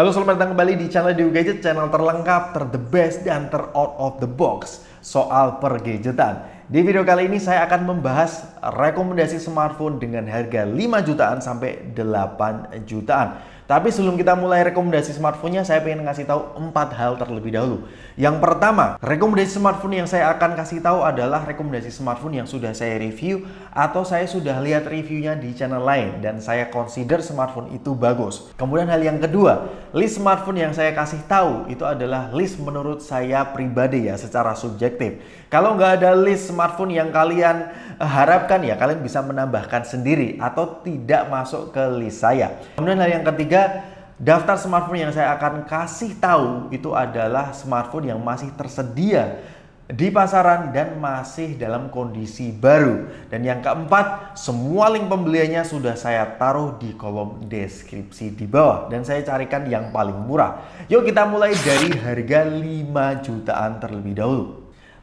Halo selamat datang kembali di channel Dewi Gadget, channel terlengkap, ter the best dan ter out of the box soal per gadgetan Di video kali ini saya akan membahas rekomendasi smartphone dengan harga 5 jutaan sampai 8 jutaan. Tapi sebelum kita mulai rekomendasi smartphone-nya, saya ingin kasih tahu empat hal terlebih dahulu. Yang pertama, rekomendasi smartphone yang saya akan kasih tahu adalah rekomendasi smartphone yang sudah saya review atau saya sudah lihat reviewnya di channel lain dan saya consider smartphone itu bagus. Kemudian hal yang kedua, list smartphone yang saya kasih tahu itu adalah list menurut saya pribadi ya secara subjektif. Kalau nggak ada list smartphone yang kalian eh, harapkan ya kalian bisa menambahkan sendiri atau tidak masuk ke list saya. Kemudian hal yang ketiga daftar smartphone yang saya akan kasih tahu itu adalah smartphone yang masih tersedia di pasaran dan masih dalam kondisi baru. Dan yang keempat, semua link pembeliannya sudah saya taruh di kolom deskripsi di bawah dan saya carikan yang paling murah. Yuk kita mulai dari harga 5 jutaan terlebih dahulu.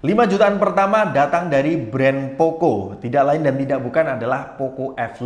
5 jutaan pertama datang dari brand Poco. Tidak lain dan tidak bukan adalah Poco F5.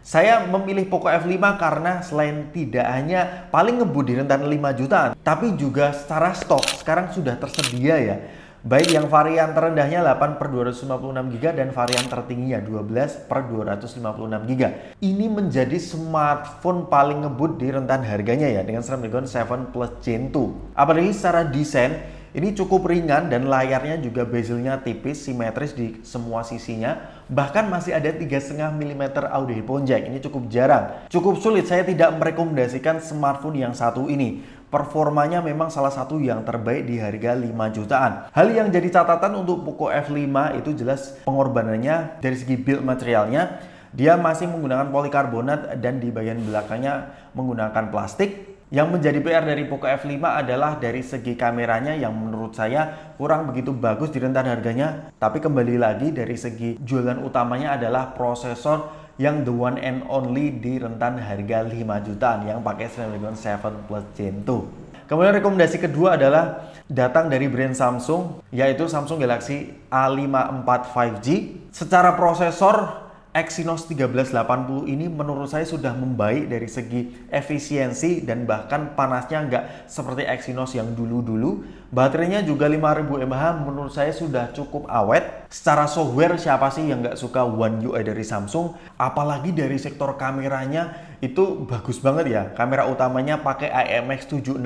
Saya memilih Poco F5 karena selain tidak hanya paling ngebut di rentan 5 jutaan, tapi juga secara stok sekarang sudah tersedia ya. Baik yang varian terendahnya 8 per 256 GB dan varian tertingginya 12 per 256 GB. Ini menjadi smartphone paling ngebut di rentan harganya ya dengan Snapdragon 7 Plus Gen 2. Apalagi secara desain, ini cukup ringan dan layarnya juga bezelnya tipis, simetris di semua sisinya. Bahkan masih ada 3,5 mm audio headphone jack, ini cukup jarang. Cukup sulit, saya tidak merekomendasikan smartphone yang satu ini. Performanya memang salah satu yang terbaik di harga 5 jutaan. Hal yang jadi catatan untuk Poco F5 itu jelas pengorbanannya dari segi build materialnya. Dia masih menggunakan polikarbonat dan di bagian belakangnya menggunakan plastik yang menjadi PR dari Poco F5 adalah dari segi kameranya yang menurut saya kurang begitu bagus di rentan harganya. Tapi kembali lagi dari segi jualan utamanya adalah prosesor yang the one and only di rentan harga 5 jutaan yang pakai Snapdragon 7 Plus Gen 2. Kemudian rekomendasi kedua adalah datang dari brand Samsung yaitu Samsung Galaxy A54 5G. Secara prosesor Exynos 1380 ini menurut saya sudah membaik dari segi efisiensi dan bahkan panasnya nggak seperti Exynos yang dulu-dulu. Baterainya juga 5000 mAh menurut saya sudah cukup awet. Secara software siapa sih yang nggak suka One UI dari Samsung? Apalagi dari sektor kameranya itu bagus banget ya. Kamera utamanya pakai IMX766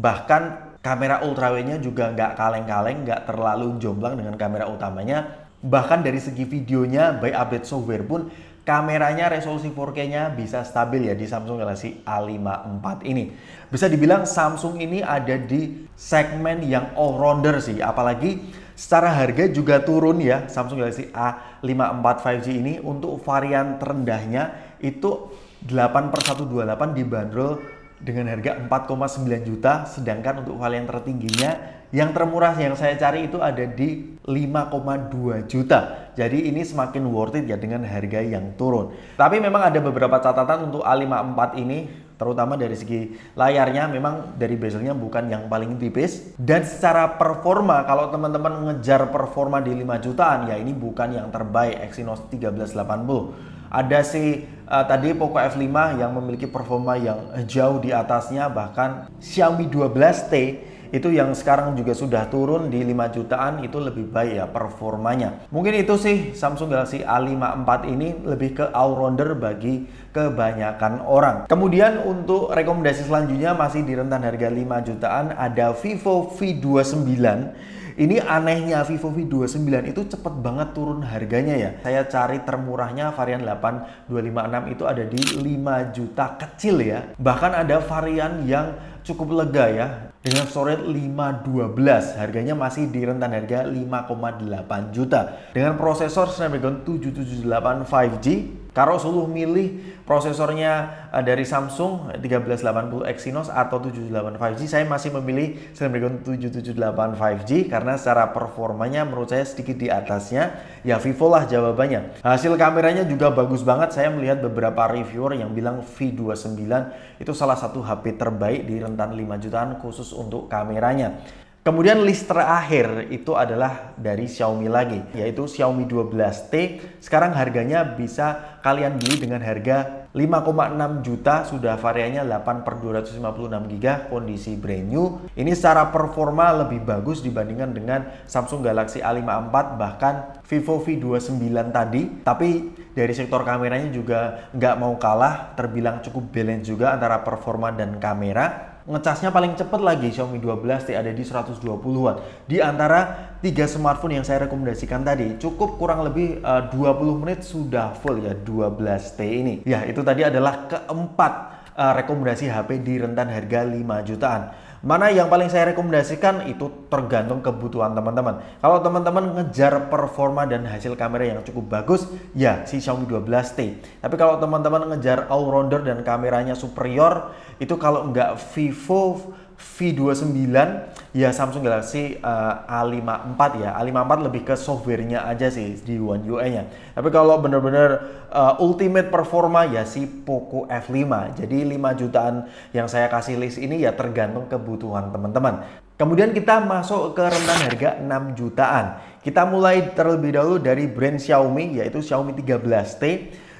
bahkan kamera ultrawide-nya juga nggak kaleng-kaleng, nggak terlalu jomblang dengan kamera utamanya bahkan dari segi videonya by update software pun kameranya resolusi 4K-nya bisa stabil ya di Samsung Galaxy A54 ini. Bisa dibilang Samsung ini ada di segmen yang all-rounder sih, apalagi secara harga juga turun ya Samsung Galaxy A54 5G ini untuk varian terendahnya itu 8 per 128 dibanderol dengan harga 4,9 juta sedangkan untuk yang tertingginya yang termurah yang saya cari itu ada di 5,2 juta jadi ini semakin worth it ya dengan harga yang turun tapi memang ada beberapa catatan untuk A54 ini terutama dari segi layarnya memang dari bezelnya bukan yang paling tipis dan secara performa kalau teman-teman mengejar performa di 5 jutaan ya ini bukan yang terbaik Exynos 1380 ada si uh, tadi Poco F5 yang memiliki performa yang jauh di atasnya bahkan Xiaomi 12T itu yang sekarang juga sudah turun di 5 jutaan itu lebih baik ya performanya mungkin itu sih Samsung Galaxy A54 ini lebih ke all-rounder bagi kebanyakan orang kemudian untuk rekomendasi selanjutnya masih di rentan harga 5 jutaan ada Vivo V29 ini anehnya Vivo V29 itu cepet banget turun harganya ya. Saya cari termurahnya varian 8256 itu ada di 5 juta kecil ya. Bahkan ada varian yang cukup lega ya dengan sore 512 harganya masih di rentan harga 5,8 juta dengan prosesor Snapdragon 778 5G karena suluh milih prosesornya eh, dari Samsung 1380 eh, Exynos atau 785 g saya masih memilih Snapdragon 778 g karena secara performanya menurut saya sedikit di atasnya. Ya Vivo lah jawabannya. Hasil kameranya juga bagus banget. Saya melihat beberapa reviewer yang bilang V29 itu salah satu HP terbaik di rentan 5 jutaan khusus untuk kameranya. Kemudian list terakhir itu adalah dari Xiaomi lagi, yaitu Xiaomi 12T. Sekarang harganya bisa kalian beli dengan harga 5,6 juta, sudah variannya 8 per 256 GB, kondisi brand new. Ini secara performa lebih bagus dibandingkan dengan Samsung Galaxy A54, bahkan Vivo V29 tadi. Tapi dari sektor kameranya juga nggak mau kalah, terbilang cukup balance juga antara performa dan kamera ngecasnya paling cepat lagi Xiaomi 12T ada di 120 watt. Di antara tiga smartphone yang saya rekomendasikan tadi, cukup kurang lebih eh, uh, 20 menit sudah full ya 12T ini. Ya, itu tadi adalah keempat uh, rekomendasi HP di rentan harga 5 jutaan. Mana yang paling saya rekomendasikan itu tergantung kebutuhan teman-teman. Kalau teman-teman ngejar performa dan hasil kamera yang cukup bagus, ya si Xiaomi 12T. Tapi kalau teman-teman ngejar all rounder dan kameranya superior, itu kalau nggak Vivo V29 ya Samsung Galaxy uh, eh, A54 ya. A54 lebih ke softwarenya aja sih di One UI-nya. Tapi kalau bener-bener uh, eh, ultimate performa ya si Poco F5. Jadi 5 jutaan yang saya kasih list ini ya tergantung kebutuhan teman-teman. Kemudian kita masuk ke rentang harga 6 jutaan. Kita mulai terlebih dahulu dari brand Xiaomi yaitu Xiaomi 13T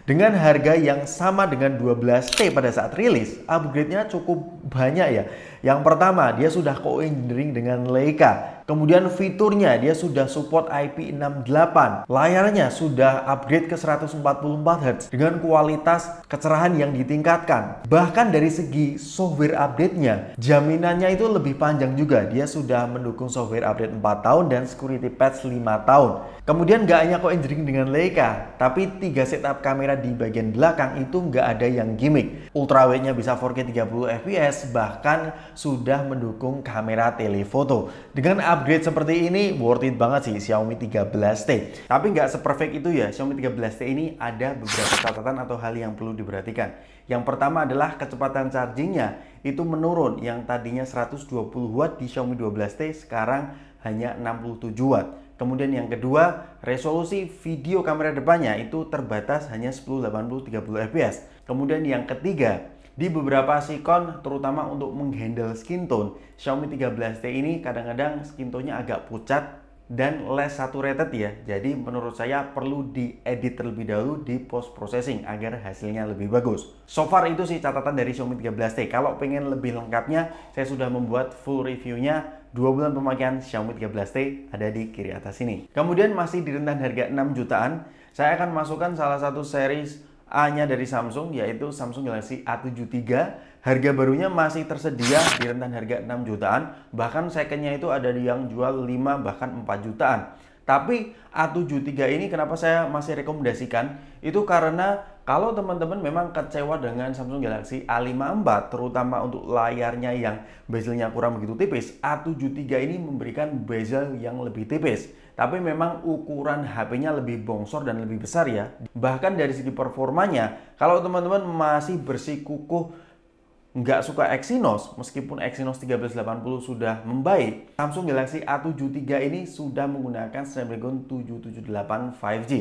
dengan harga yang sama dengan 12T pada saat rilis. Upgrade-nya cukup banyak ya. Yang pertama, dia sudah co-engineering dengan Leica. Kemudian fiturnya dia sudah support IP68. Layarnya sudah upgrade ke 144Hz dengan kualitas kecerahan yang ditingkatkan. Bahkan dari segi software update-nya, jaminannya itu lebih panjang juga. Dia sudah mendukung software update 4 tahun dan security patch 5 tahun. Kemudian nggak hanya co-engineering dengan Leica, tapi tiga setup kamera di bagian belakang itu nggak ada yang gimmick. Ultrawide-nya bisa 4K 30 fps, GPS bahkan sudah mendukung kamera telefoto. Dengan upgrade seperti ini worth it banget sih Xiaomi 13T. Tapi nggak seperfect itu ya, Xiaomi 13T ini ada beberapa catatan atau hal yang perlu diperhatikan. Yang pertama adalah kecepatan chargingnya itu menurun yang tadinya 120 watt di Xiaomi 12T sekarang hanya 67 watt. Kemudian yang kedua, resolusi video kamera depannya itu terbatas hanya 1080 30 fps. Kemudian yang ketiga, di beberapa sikon, terutama untuk menghandle skin tone, Xiaomi 13T ini kadang-kadang skin tone-nya agak pucat dan less saturated ya. Jadi menurut saya perlu diedit terlebih dahulu di post processing agar hasilnya lebih bagus. So far itu sih catatan dari Xiaomi 13T. Kalau pengen lebih lengkapnya, saya sudah membuat full reviewnya 2 bulan pemakaian Xiaomi 13T ada di kiri atas ini. Kemudian masih di rentan harga 6 jutaan, saya akan masukkan salah satu series A-nya dari Samsung yaitu Samsung Galaxy A73 harga barunya masih tersedia di rentan harga 6 jutaan bahkan secondnya itu ada di yang jual 5 bahkan 4 jutaan tapi A73 ini kenapa saya masih rekomendasikan itu karena kalau teman-teman memang kecewa dengan Samsung Galaxy A54 terutama untuk layarnya yang bezelnya kurang begitu tipis A73 ini memberikan bezel yang lebih tipis tapi memang ukuran HP-nya lebih bongsor dan lebih besar ya. Bahkan dari segi performanya, kalau teman-teman masih bersikukuh nggak suka Exynos, meskipun Exynos 1380 sudah membaik, Samsung Galaxy A73 ini sudah menggunakan Snapdragon 778 5G.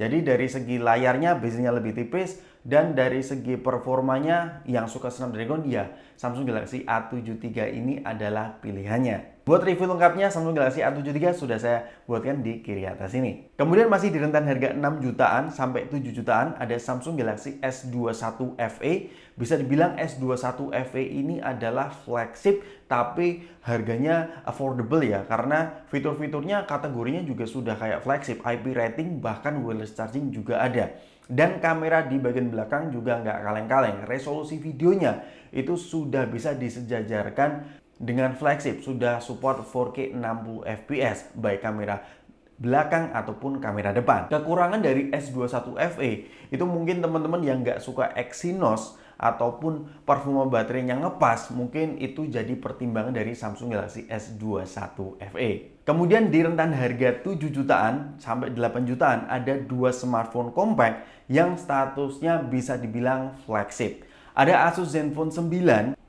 Jadi dari segi layarnya biasanya lebih tipis, dan dari segi performanya yang suka Snapdragon ya, Samsung Galaxy A73 ini adalah pilihannya. Buat review lengkapnya, Samsung Galaxy A73 sudah saya buatkan di kiri atas ini. Kemudian masih di rentan harga 6 jutaan sampai 7 jutaan ada Samsung Galaxy S21 FE. Bisa dibilang S21 FE ini adalah flagship tapi harganya affordable ya karena fitur-fiturnya kategorinya juga sudah kayak flagship IP rating bahkan wireless charging juga ada dan kamera di bagian belakang juga nggak kaleng-kaleng resolusi videonya itu sudah bisa disejajarkan dengan flagship sudah support 4K 60 fps baik kamera belakang ataupun kamera depan. Kekurangan dari S21FE itu mungkin teman-teman yang nggak suka Exynos ataupun performa yang ngepas, mungkin itu jadi pertimbangan dari Samsung Galaxy S21 FE. Kemudian di rentan harga 7 jutaan sampai 8 jutaan ada dua smartphone compact yang statusnya bisa dibilang flagship. Ada Asus ZenFone 9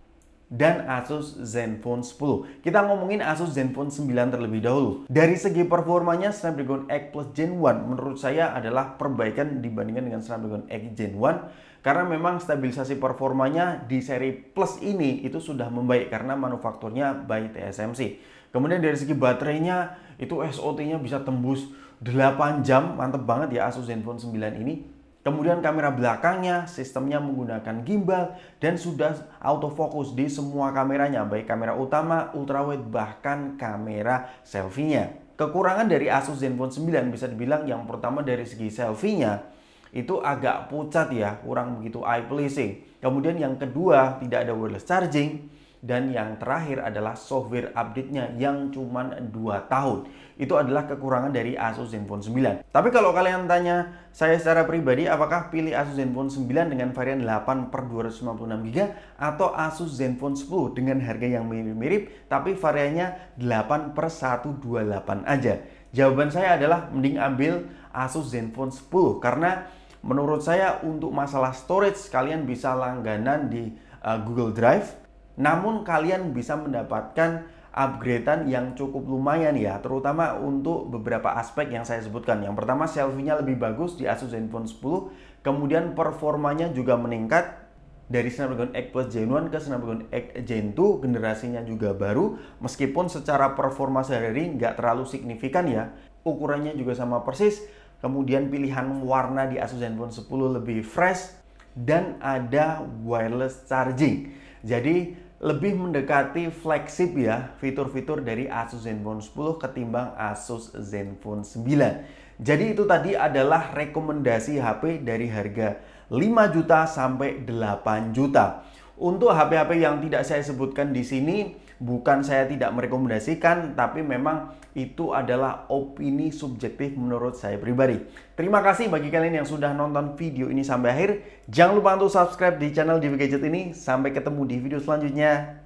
dan Asus Zenfone 10. Kita ngomongin Asus Zenfone 9 terlebih dahulu. Dari segi performanya Snapdragon X Plus Gen 1 menurut saya adalah perbaikan dibandingkan dengan Snapdragon X Gen 1 karena memang stabilisasi performanya di seri Plus ini itu sudah membaik karena manufakturnya by TSMC. Kemudian dari segi baterainya itu SOT-nya bisa tembus 8 jam, mantep banget ya Asus Zenfone 9 ini Kemudian kamera belakangnya, sistemnya menggunakan gimbal dan sudah autofocus di semua kameranya, baik kamera utama, ultrawide, bahkan kamera selfie-nya. Kekurangan dari Asus Zenfone 9 bisa dibilang yang pertama dari segi selfie-nya itu agak pucat ya, kurang begitu eye pleasing. Kemudian yang kedua, tidak ada wireless charging. Dan yang terakhir adalah software update-nya yang cuma 2 tahun. Itu adalah kekurangan dari Asus Zenfone 9. Tapi kalau kalian tanya saya secara pribadi apakah pilih Asus Zenfone 9 dengan varian 8 per 256GB atau Asus Zenfone 10 dengan harga yang mirip-mirip tapi variannya 8 per 128 aja. Jawaban saya adalah mending ambil Asus Zenfone 10 karena menurut saya untuk masalah storage kalian bisa langganan di uh, Google Drive namun kalian bisa mendapatkan upgradean yang cukup lumayan ya, terutama untuk beberapa aspek yang saya sebutkan. Yang pertama selfie-nya lebih bagus di Asus Zenfone 10, kemudian performanya juga meningkat dari Snapdragon 8 Plus Gen 1 ke Snapdragon 8 Gen 2 generasinya juga baru meskipun secara performa sehari-hari nggak terlalu signifikan ya ukurannya juga sama persis kemudian pilihan warna di Asus Zenfone 10 lebih fresh dan ada wireless charging jadi lebih mendekati flagship ya fitur-fitur dari Asus ZenFone 10 ketimbang Asus ZenFone 9. Jadi itu tadi adalah rekomendasi HP dari harga 5 juta sampai 8 juta. Untuk HP-HP yang tidak saya sebutkan di sini, bukan saya tidak merekomendasikan, tapi memang itu adalah opini subjektif menurut saya pribadi. Terima kasih bagi kalian yang sudah nonton video ini sampai akhir. Jangan lupa untuk subscribe di channel DV Gadget ini. Sampai ketemu di video selanjutnya.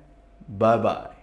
Bye-bye.